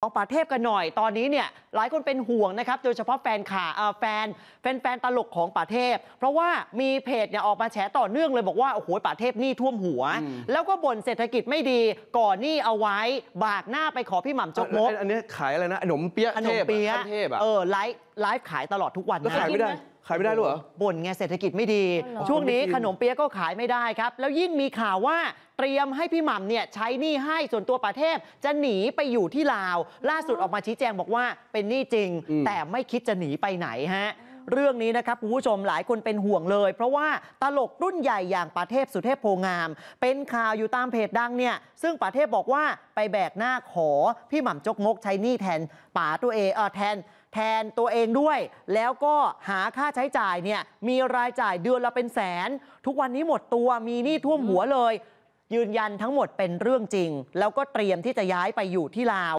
เอาป่าเทพกันหน่อย ตอนนี้เนี่ย หลายคนเป็นห่วงนะครับ โดยเฉพาะแฟนขา แฟน แฟนแฟนตลกของป่าเทพ เพราะว่ามีเพจเนี่ยออกมาแฉต่อเนื่องเลยบอกว่า โอ้โหป่าเทพนี่ท่วมหัว แล้วก็บ่นเศรษฐกิจไม่ดี ก่อนนี่เอาไว้ บากหน้าไปขอพี่หม่ำจกมกอันนี้ขายอะไรนะขนมเปี๊ยะขนมเปี๊ยเทพะเออไลฟ์ไลฟ์ขายตลอดทุกวันนะขายไม่ได้ขายไม่ได้หรอบ่นไงเศรษฐกิจไม่ดี ช่วงนี้ขนมเปี๊ยะก็ขายไม่ได้ครับ แล้วยิ่งมีข่าวว่าเตรียมให้พี่หม่ำเนี่ยใช้หนี้ให้ส่วนตัวประเทศจะหนีไปอยู่ที่ลาว ล่าสุดออกมาชี้แจงบอกว่าเป็นหนี้จริง แต่ไม่คิดจะหนีไปไหนฮะเรื่องนี้นะครับคุณผู้ชมหลายคนเป็นห่วงเลยเพราะว่าตลกรุ่นใหญ่อย่างประเทพสุเทพโพงาม เป็นข่าวอยู่ตามเพจดังเนี่ย ซึ่งประเทพบอกว่าไปแบกหน้าขอ พี่หม่ำจกมกใช้หนี้แทนป๋าตัวเองเออแทนแทนตัวเองด้วยแล้วก็หาค่าใช้จ่ายเนี่ยมีรายจ่ายเดือนละเป็นแสน ทุกวันนี้หมดตัวมีหนี้ท่วมหัวเลย ยืนยันทั้งหมดเป็นเรื่องจริง แล้วก็เตรียมที่จะย้ายไปอยู่ที่ลาว